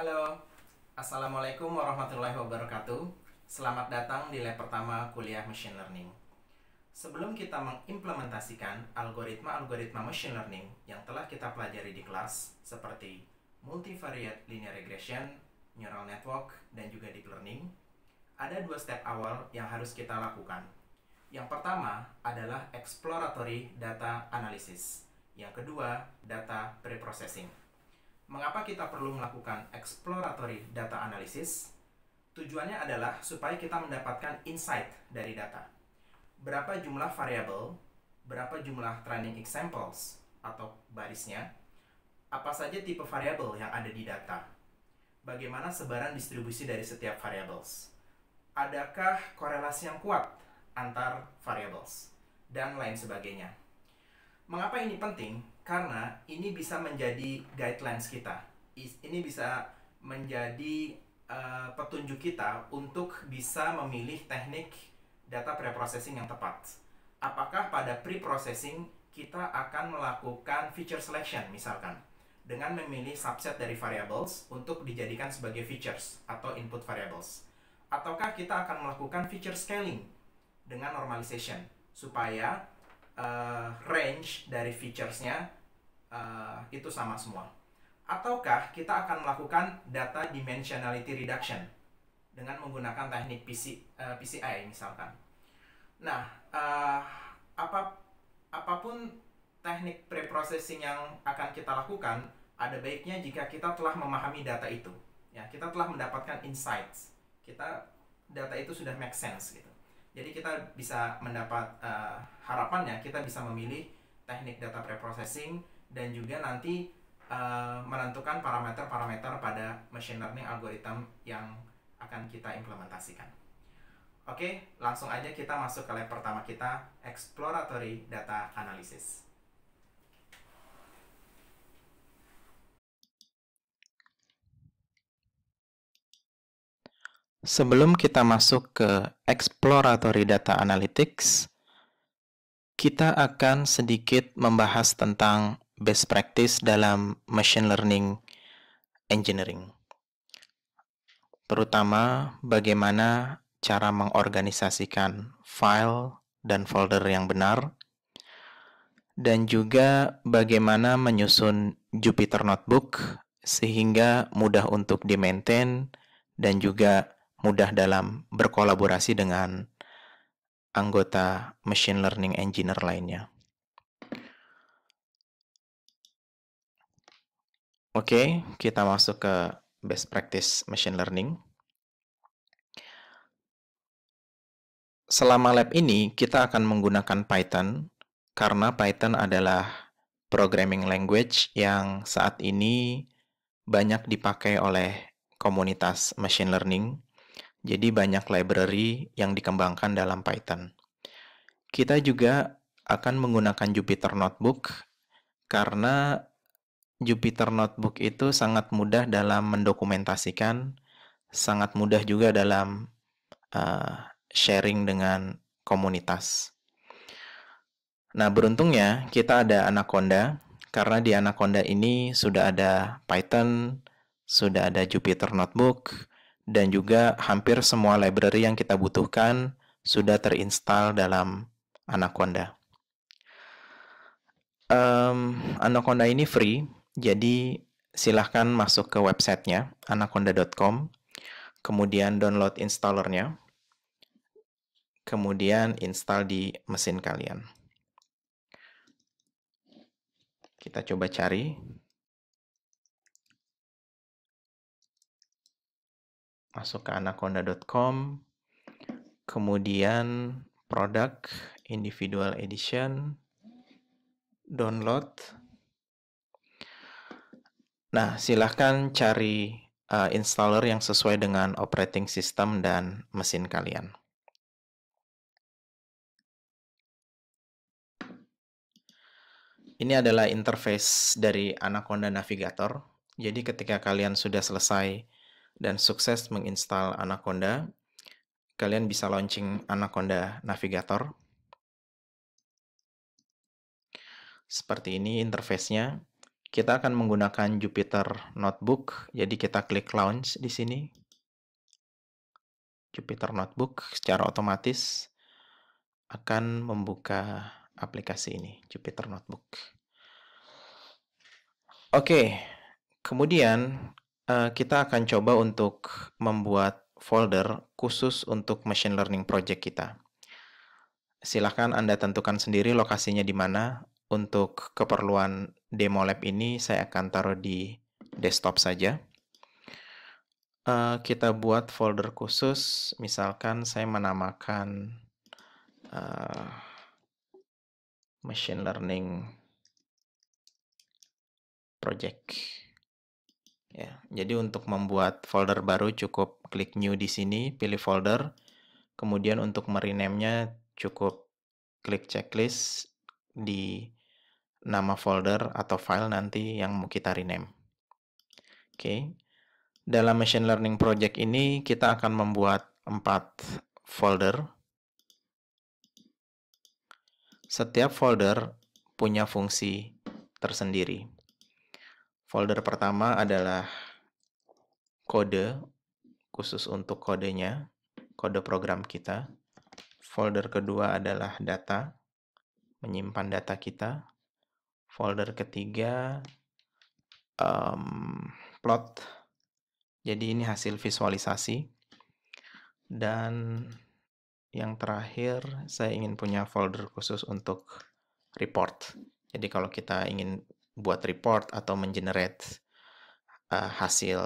Halo, Assalamualaikum warahmatullahi wabarakatuh. Selamat datang di lab pertama kuliah Machine Learning. Sebelum kita mengimplementasikan algoritma-algoritma machine learning yang telah kita pelajari di kelas, seperti multivariate linear regression, neural network, dan juga deep learning, ada dua step awal yang harus kita lakukan. Yang pertama adalah exploratory data analysis. Yang kedua, data preprocessing. Mengapa kita perlu melakukan exploratory data analysis? Tujuannya adalah supaya kita mendapatkan insight dari data. Berapa jumlah variabel, berapa jumlah training examples atau barisnya, apa saja tipe variabel yang ada di data, bagaimana sebaran distribusi dari setiap variables, adakah korelasi yang kuat antar variables, dan lain sebagainya. Mengapa ini penting? karena ini bisa menjadi guidelines kita. Ini bisa menjadi uh, petunjuk kita untuk bisa memilih teknik data preprocessing yang tepat. Apakah pada preprocessing kita akan melakukan feature selection misalkan dengan memilih subset dari variables untuk dijadikan sebagai features atau input variables. Ataukah kita akan melakukan feature scaling dengan normalization supaya uh, range dari featuresnya uh, itu sama semua. Ataukah kita akan melakukan data dimensionality reduction dengan menggunakan teknik PC, uh, eh, PCI misalkan. Nah, uh, apa apapun teknik preprocessing yang akan kita lakukan, ada baiknya jika kita telah memahami data itu. Ya, kita telah mendapatkan insights. Kita data itu sudah make sense gitu. Jadi kita bisa mendapat uh, harapannya kita bisa memilih teknik data preprocessing dan juga nanti uh, menentukan parameter-parameter pada machine learning algoritma yang akan kita implementasikan. Oke, langsung aja kita masuk ke lab pertama kita, exploratory data analysis. Sebelum kita masuk ke exploratory data analytics, kita akan sedikit membahas tentang best practice dalam machine learning engineering. Terutama bagaimana cara mengorganisasikan file dan folder yang benar, dan juga bagaimana menyusun Jupyter Notebook sehingga mudah untuk di-maintain dan juga mudah dalam berkolaborasi dengan anggota machine learning engineer lainnya. Oke, kita masuk ke best practice machine learning. Selama lab ini, kita akan menggunakan Python karena Python adalah programming language yang saat ini banyak dipakai oleh komunitas machine learning. Jadi banyak library yang dikembangkan dalam Python. Kita juga akan menggunakan Jupyter Notebook karena Jupyter Notebook itu sangat mudah dalam mendokumentasikan, sangat mudah juga dalam uh, sharing dengan komunitas. Nah, beruntungnya kita ada Anaconda, karena di Anaconda ini sudah ada Python, sudah ada Jupyter Notebook, dan juga hampir semua library yang kita butuhkan sudah terinstall dalam Anaconda. Um, Anaconda ini free, jadi silahkan masuk ke websitenya anaconda.com, kemudian download installernya, kemudian install di mesin kalian. Kita coba cari. Masuk ke anaconda.com, kemudian produk individual edition, download, Nah, silahkan cari uh, installer yang sesuai dengan operating system dan mesin kalian. Ini adalah interface dari Anaconda Navigator. Jadi ketika kalian sudah selesai dan sukses menginstal Anaconda, kalian bisa launching Anaconda Navigator. Seperti ini interface-nya. Kita akan menggunakan Jupyter Notebook, jadi kita klik Launch di sini. Jupyter Notebook secara otomatis akan membuka aplikasi ini, Jupyter Notebook. Oke, kemudian eh, kita akan coba untuk membuat folder khusus untuk machine learning project kita. Silahkan Anda tentukan sendiri lokasinya di mana untuk keperluan demo lab ini saya akan taruh di desktop saja. Eh, kita buat folder khusus, misalkan saya menamakan eh, machine learning project. Ya, jadi untuk membuat folder baru cukup klik new di sini, pilih folder. Kemudian untuk merename-nya cukup klik checklist di nama folder atau file nanti yang mau kita rename. Oke. Dalam machine learning project ini kita akan membuat 4 folder. Setiap folder punya fungsi tersendiri. Folder pertama adalah kode khusus untuk kodenya, kode program kita. Folder kedua adalah data, menyimpan data kita folder ketiga um, plot jadi ini hasil visualisasi dan yang terakhir saya ingin punya folder khusus untuk report jadi kalau kita ingin buat report atau mengenerate uh, hasil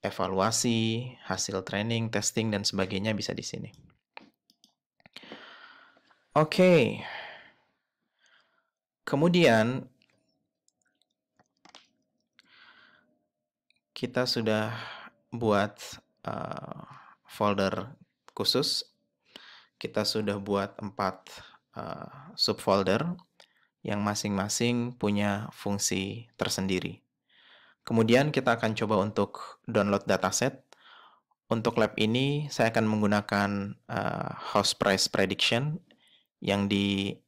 evaluasi, hasil training, testing, dan sebagainya bisa di sini. Oke, okay. Kemudian kita sudah buat uh, folder khusus. Kita sudah buat empat uh, subfolder yang masing-masing punya fungsi tersendiri. Kemudian kita akan coba untuk download dataset. Untuk lab ini saya akan menggunakan uh, eh, house price prediction yang di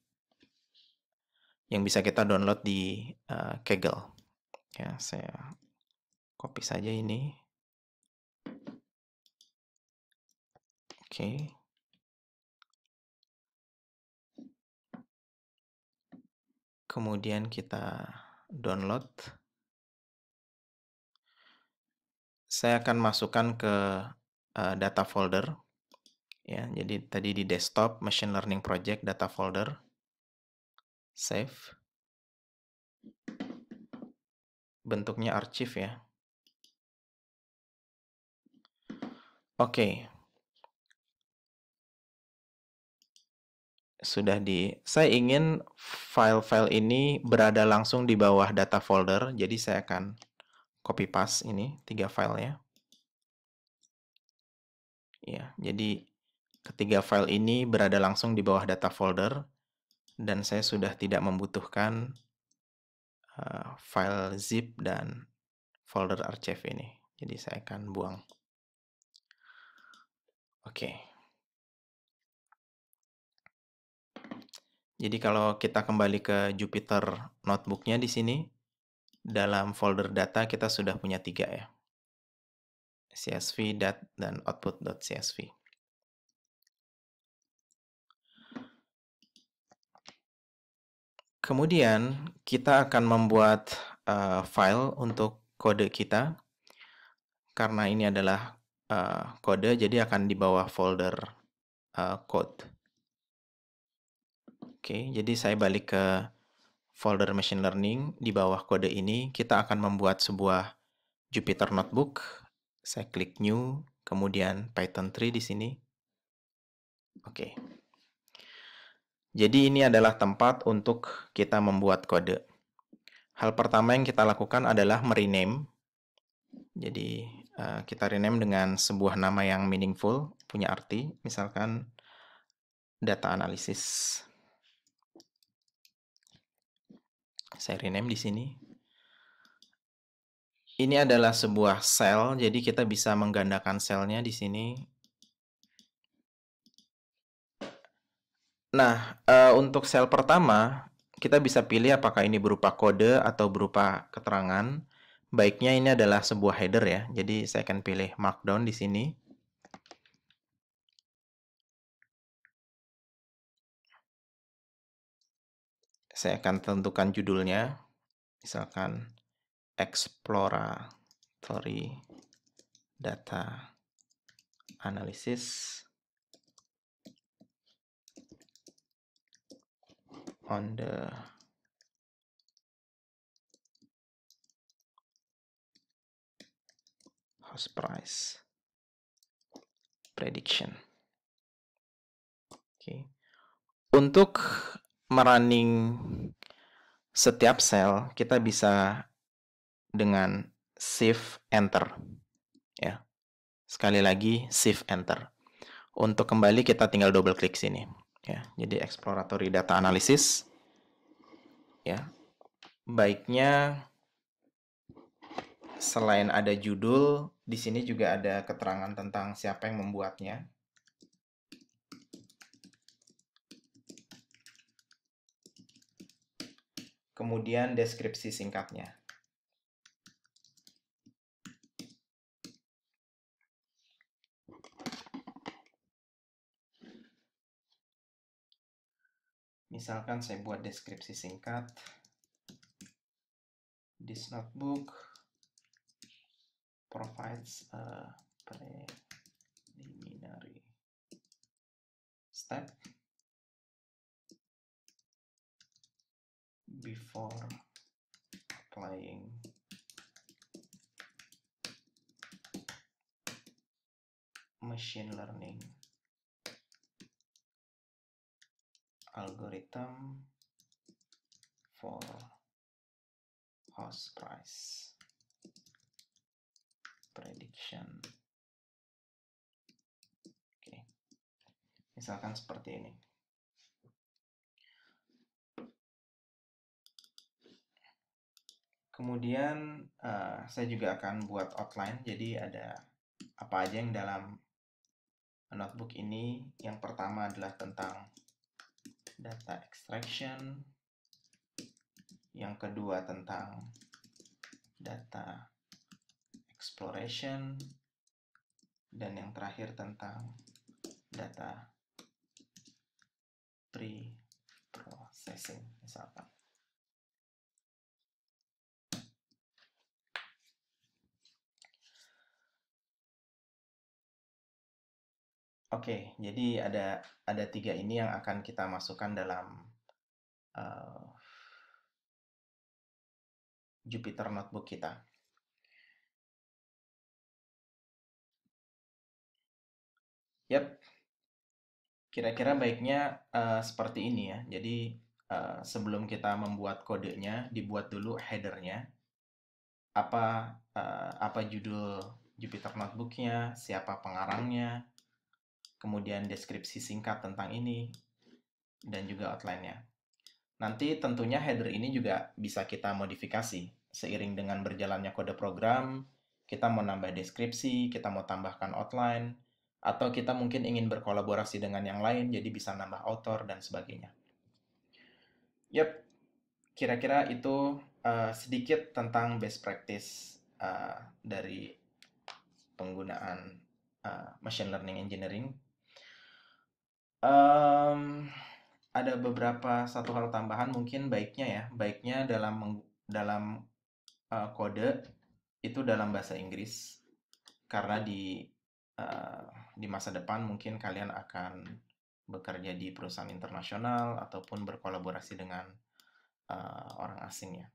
yang bisa kita download di uh, Kaggle. Ya, saya copy saja ini. Oke. Okay. Kemudian kita download. Saya akan masukkan ke uh, data folder. Ya, jadi tadi di desktop machine learning project data folder save bentuknya archive ya oke sudah di saya ingin file-file ini berada langsung di bawah data folder jadi saya akan copy paste ini tiga filenya ya jadi ketiga file ini berada langsung di bawah data folder dan saya sudah tidak membutuhkan uh, file zip dan folder archive ini. Jadi saya akan buang. Oke. Okay. Jadi kalau kita kembali ke Jupyter Notebooknya di sini, dalam folder data kita sudah punya tiga ya. CSV, dat, dan output.csv. Kemudian kita akan membuat uh, file untuk kode kita. Karena ini adalah uh, kode, jadi akan di bawah folder uh, code. Oke, jadi saya balik ke folder machine learning. Di bawah kode ini kita akan membuat sebuah Jupyter Notebook. Saya klik new, kemudian Python 3 di sini. Oke. Jadi ini adalah tempat untuk kita membuat kode. Hal pertama yang kita lakukan adalah merename. Jadi eh, kita rename dengan sebuah nama yang meaningful, punya arti, misalkan data analisis. Saya rename di sini. Ini adalah sebuah sel, jadi kita bisa menggandakan selnya di sini Nah, eh, untuk sel pertama, kita bisa pilih apakah ini berupa kode atau berupa keterangan. Baiknya ini adalah sebuah header ya. Jadi saya akan pilih markdown di sini. Saya akan tentukan judulnya. Misalkan exploratory data analysis. on the house price prediction. Oke. Okay. Untuk merunning setiap sel kita bisa dengan shift enter ya. Sekali lagi shift enter. Untuk kembali kita tinggal double klik sini ya jadi exploratory data analysis ya baiknya selain ada judul di sini juga ada keterangan tentang siapa yang membuatnya kemudian deskripsi singkatnya Misalkan saya buat deskripsi singkat. This notebook provides a preliminary step before applying machine learning algorithm for house price prediction oke okay. misalkan seperti ini kemudian uh, saya juga akan buat outline jadi ada apa aja yang dalam notebook ini yang pertama adalah tentang data extraction, yang kedua tentang data exploration, dan yang terakhir tentang data pre-processing misalkan. Oke, jadi ada ada tiga ini yang akan kita masukkan dalam uh, eh, Jupiter Notebook kita. Yap, kira-kira baiknya uh, seperti ini ya. Jadi uh, sebelum kita membuat kodenya, dibuat dulu headernya. Apa uh, apa judul Jupiter Notebooknya, siapa pengarangnya, kemudian deskripsi singkat tentang ini, dan juga outline-nya. Nanti tentunya header ini juga bisa kita modifikasi. Seiring dengan berjalannya kode program, kita mau nambah deskripsi, kita mau tambahkan outline, atau kita mungkin ingin berkolaborasi dengan yang lain, jadi bisa nambah author dan sebagainya. Yap, kira-kira itu uh, sedikit tentang best practice uh, dari penggunaan uh, machine learning engineering Um, ada beberapa satu hal tambahan mungkin baiknya ya, baiknya dalam dalam uh, kode itu dalam bahasa Inggris karena di uh, di masa depan mungkin kalian akan bekerja di perusahaan internasional ataupun berkolaborasi dengan uh, orang asing ya.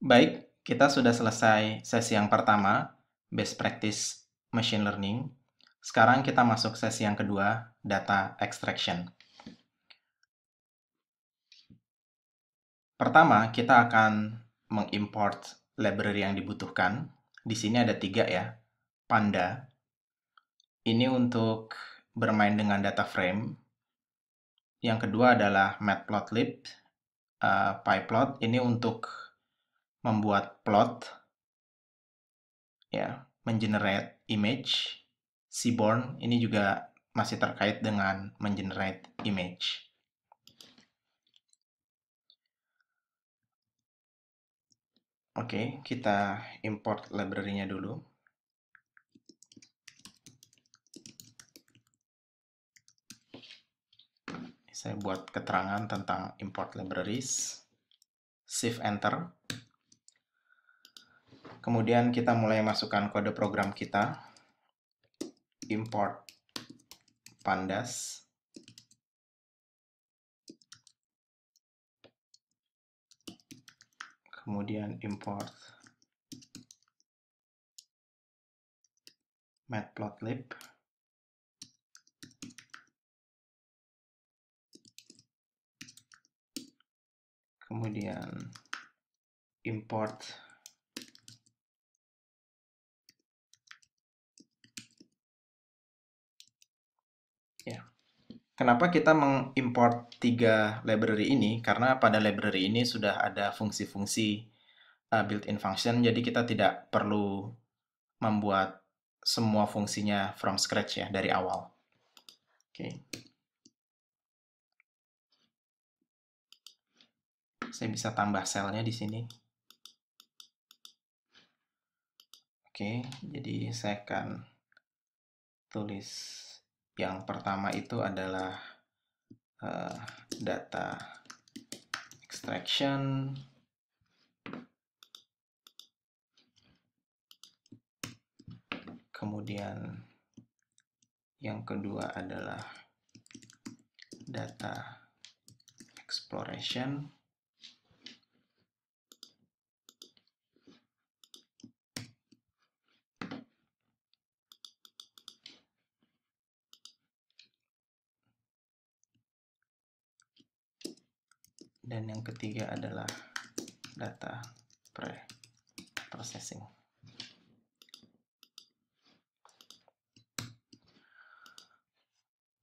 Baik, kita sudah selesai sesi yang pertama, best practice machine learning sekarang kita masuk sesi yang kedua, data extraction. Pertama, kita akan mengimport library yang dibutuhkan. Di sini ada tiga ya, Panda. Ini untuk bermain dengan data frame. Yang kedua adalah matplotlib, uh, pyplot. Ini untuk membuat plot, ya, mengenerate image Seaborn ini juga masih terkait dengan mengenerate image. Oke, okay, kita import library-nya dulu. Saya buat keterangan tentang import libraries. Shift Enter. Kemudian kita mulai masukkan kode program kita import pandas kemudian import matplotlib kemudian import Ya. Kenapa kita mengimport tiga library ini? Karena pada library ini sudah ada fungsi-fungsi uh, built-in function, jadi kita tidak perlu membuat semua fungsinya from scratch ya, dari awal. Oke. Okay. Saya bisa tambah selnya di sini. Oke, okay, jadi saya akan tulis yang pertama itu adalah uh, data extraction. Kemudian yang kedua adalah data exploration. dan yang ketiga adalah data pre processing.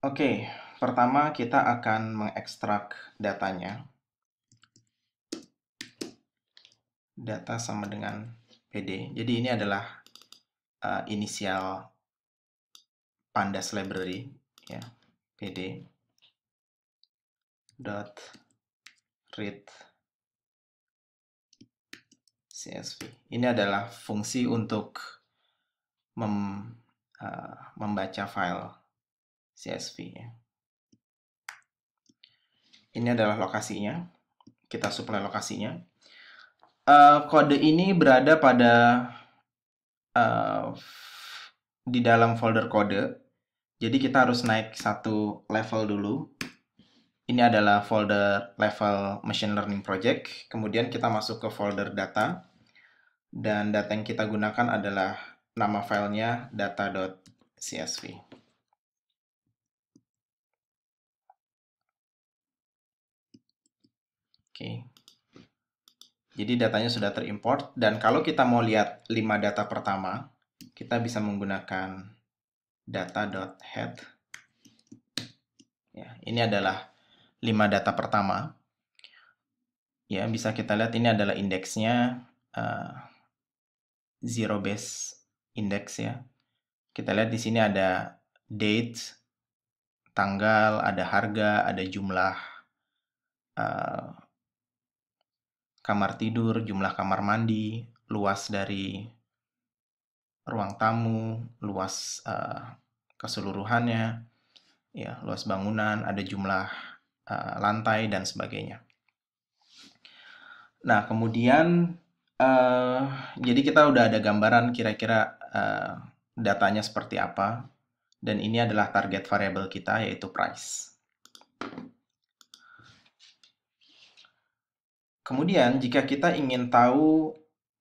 Oke, pertama kita akan mengekstrak datanya. Data sama dengan PD. Jadi ini adalah uh, inisial pandas library ya, PD read CSV. Ini adalah fungsi untuk mem, uh, membaca file CSV. -nya. Ini adalah lokasinya. Kita supply lokasinya. Uh, kode ini berada pada uh, di dalam folder kode. Jadi kita harus naik satu level dulu ini adalah folder level machine learning project. Kemudian kita masuk ke folder data. Dan data yang kita gunakan adalah nama filenya data.csv. Oke. Jadi datanya sudah terimport dan kalau kita mau lihat 5 data pertama, kita bisa menggunakan data.head. Ya, ini adalah 5 data pertama. Ya, bisa kita lihat ini adalah indeksnya uh, zero base index ya. Kita lihat di sini ada date, tanggal, ada harga, ada jumlah uh, kamar tidur, jumlah kamar mandi, luas dari ruang tamu, luas uh, keseluruhannya, ya, luas bangunan, ada jumlah Eh, lantai dan sebagainya. Nah, kemudian uh, jadi kita udah ada gambaran kira-kira uh, datanya seperti apa dan ini adalah target variable kita yaitu price. Kemudian jika kita ingin tahu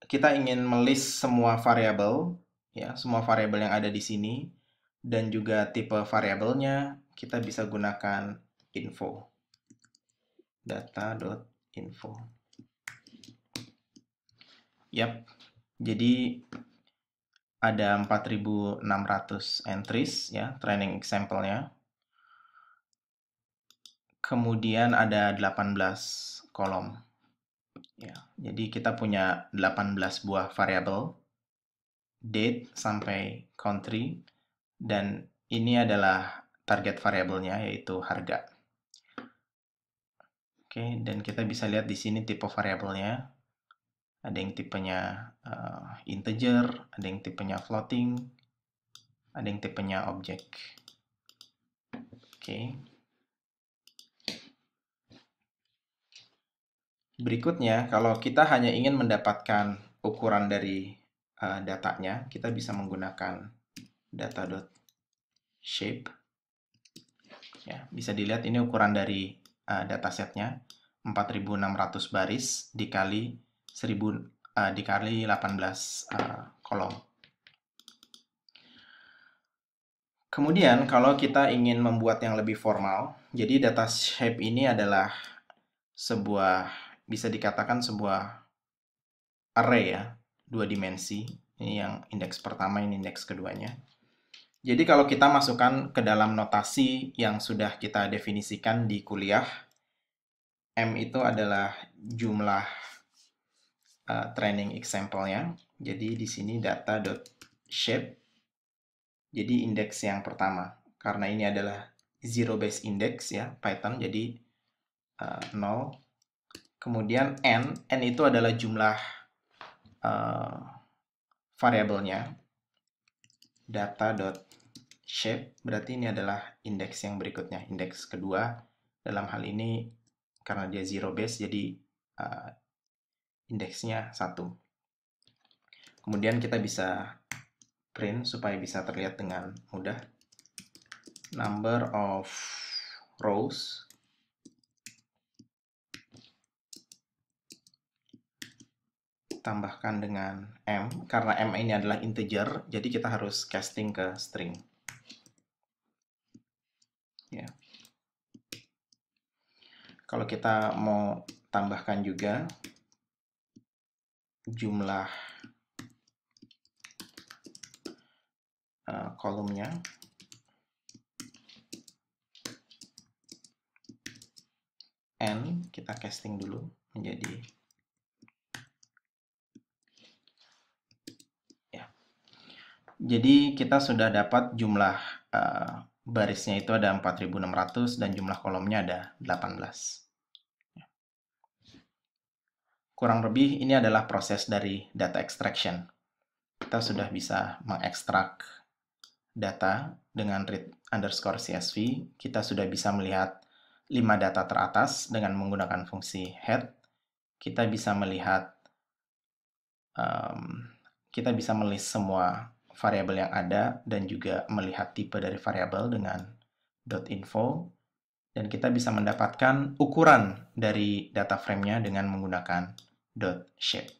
kita ingin melis semua variable ya, semua variable yang ada di sini dan juga tipe variabelnya, kita bisa gunakan info data.info Yap, jadi ada 4.600 entries ya training example-nya. Kemudian ada 18 kolom. Ya, jadi kita punya 18 buah variabel date sampai country dan ini adalah target variabelnya yaitu harga. Oke, dan kita bisa lihat di sini tipe variabelnya. Ada yang tipenya uh, integer, ada yang tipenya floating, ada yang tipenya object. Oke. Berikutnya, kalau kita hanya ingin mendapatkan ukuran dari uh, datanya, kita bisa menggunakan data.shape. Ya, bisa dilihat ini ukuran dari uh, datasetnya 4600 baris dikali 1000 uh, eh, dikali 18 uh, eh, kolom. Kemudian kalau kita ingin membuat yang lebih formal, jadi data shape ini adalah sebuah bisa dikatakan sebuah array ya, dua dimensi. Ini yang indeks pertama, ini indeks keduanya. Jadi kalau kita masukkan ke dalam notasi yang sudah kita definisikan di kuliah, M itu adalah jumlah uh, training example-nya. Jadi di sini data.shape, jadi indeks yang pertama. Karena ini adalah zero base index ya, Python, jadi uh, eh, 0. Kemudian N, N itu adalah jumlah uh, eh, variabelnya, data.shape shape, berarti ini adalah indeks yang berikutnya, indeks kedua. Dalam hal ini, karena dia zero base, jadi uh, indeksnya satu. Kemudian kita bisa print supaya bisa terlihat dengan mudah. Number of rows tambahkan dengan M karena M ini adalah integer jadi kita harus casting ke string ya. Kalau kita mau tambahkan juga jumlah eh, kolomnya n kita casting dulu menjadi ya jadi kita sudah dapat jumlah uh, barisnya itu ada 4600 dan jumlah kolomnya ada 18. Ya. Kurang lebih ini adalah proses dari data extraction. Kita sudah bisa mengekstrak data dengan read underscore CSV. Kita sudah bisa melihat 5 data teratas dengan menggunakan fungsi head. Kita bisa melihat um, kita bisa melihat semua variabel yang ada dan juga melihat tipe dari variabel dengan .info dan kita bisa mendapatkan ukuran dari data frame-nya dengan menggunakan .shape.